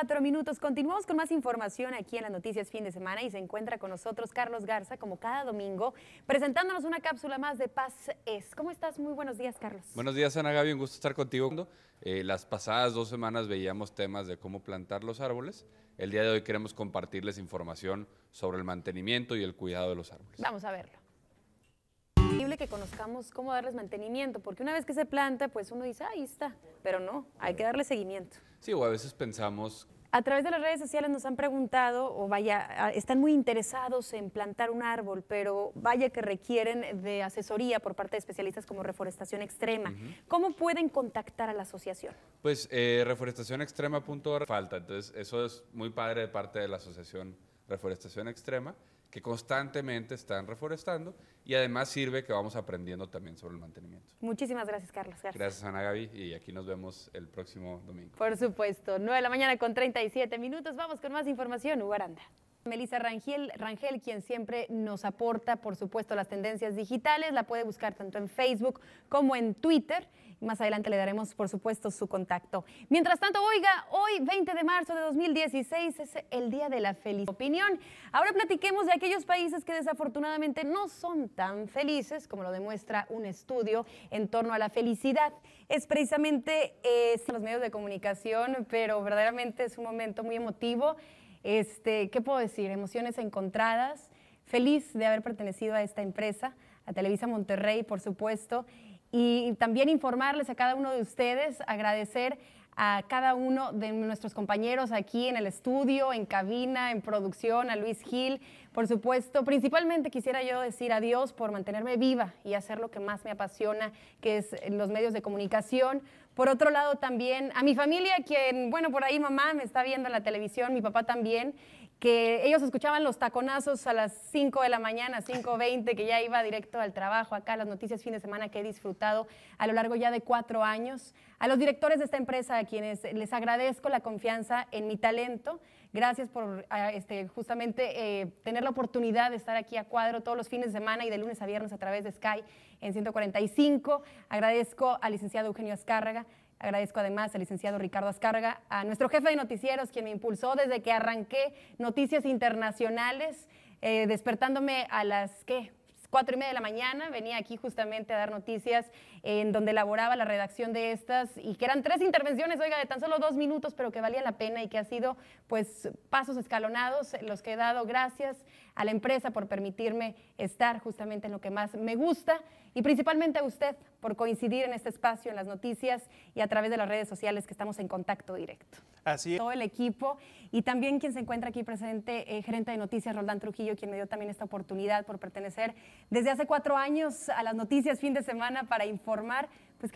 Cuatro minutos. Continuamos con más información aquí en las noticias fin de semana y se encuentra con nosotros Carlos Garza, como cada domingo, presentándonos una cápsula más de Paz Es. ¿Cómo estás? Muy buenos días, Carlos. Buenos días, Ana Gaby. Un gusto estar contigo. Eh, las pasadas dos semanas veíamos temas de cómo plantar los árboles. El día de hoy queremos compartirles información sobre el mantenimiento y el cuidado de los árboles. Vamos a verlo que conozcamos cómo darles mantenimiento, porque una vez que se planta, pues uno dice, ahí está, pero no, hay que darle seguimiento. Sí, o a veces pensamos... A través de las redes sociales nos han preguntado, o vaya, están muy interesados en plantar un árbol, pero vaya que requieren de asesoría por parte de especialistas como Reforestación Extrema. ¿Cómo pueden contactar a la asociación? Pues eh, reforestacionextrema.org falta, entonces eso es muy padre de parte de la asociación Reforestación Extrema que constantemente están reforestando y además sirve que vamos aprendiendo también sobre el mantenimiento. Muchísimas gracias, Carlos. Gracias, Ana Gaby, y aquí nos vemos el próximo domingo. Por supuesto, 9 de la mañana con 37 minutos. Vamos con más información, ¿Ugaranda? Melissa Rangel, Rangel, quien siempre nos aporta, por supuesto, las tendencias digitales. La puede buscar tanto en Facebook como en Twitter. Más adelante le daremos, por supuesto, su contacto. Mientras tanto, oiga, hoy 20 de marzo de 2016 es el Día de la Feliz Opinión. Ahora platiquemos de aquellos países que desafortunadamente no son tan felices, como lo demuestra un estudio en torno a la felicidad. Es precisamente eh, los medios de comunicación, pero verdaderamente es un momento muy emotivo. Este, ¿Qué puedo decir? Emociones encontradas, feliz de haber pertenecido a esta empresa, a Televisa Monterrey, por supuesto, y también informarles a cada uno de ustedes, agradecer a cada uno de nuestros compañeros aquí en el estudio, en cabina, en producción, a Luis Gil. Por supuesto, principalmente quisiera yo decir adiós por mantenerme viva y hacer lo que más me apasiona, que es los medios de comunicación. Por otro lado, también a mi familia, quien, bueno, por ahí mamá me está viendo en la televisión, mi papá también, que ellos escuchaban los taconazos a las 5 de la mañana, 5.20, que ya iba directo al trabajo, acá las noticias fin de semana que he disfrutado a lo largo ya de cuatro años. A los directores de esta empresa, a quienes les agradezco la confianza en mi talento, gracias por este, justamente eh, tener la oportunidad de estar aquí a cuadro todos los fines de semana y de lunes a viernes a través de Sky en 145. Agradezco al licenciado Eugenio Azcárraga, Agradezco además al licenciado Ricardo Ascarga a nuestro jefe de noticieros, quien me impulsó desde que arranqué Noticias Internacionales, eh, despertándome a las, que... Cuatro y media de la mañana, venía aquí justamente a dar noticias en donde elaboraba la redacción de estas y que eran tres intervenciones, oiga, de tan solo dos minutos, pero que valía la pena y que ha sido pues pasos escalonados los que he dado gracias a la empresa por permitirme estar justamente en lo que más me gusta y principalmente a usted por coincidir en este espacio, en las noticias y a través de las redes sociales que estamos en contacto directo. Así Todo el equipo y también quien se encuentra aquí presente, eh, gerente de noticias, Roldán Trujillo, quien me dio también esta oportunidad por pertenecer desde hace cuatro años a las noticias fin de semana para informar. Pues,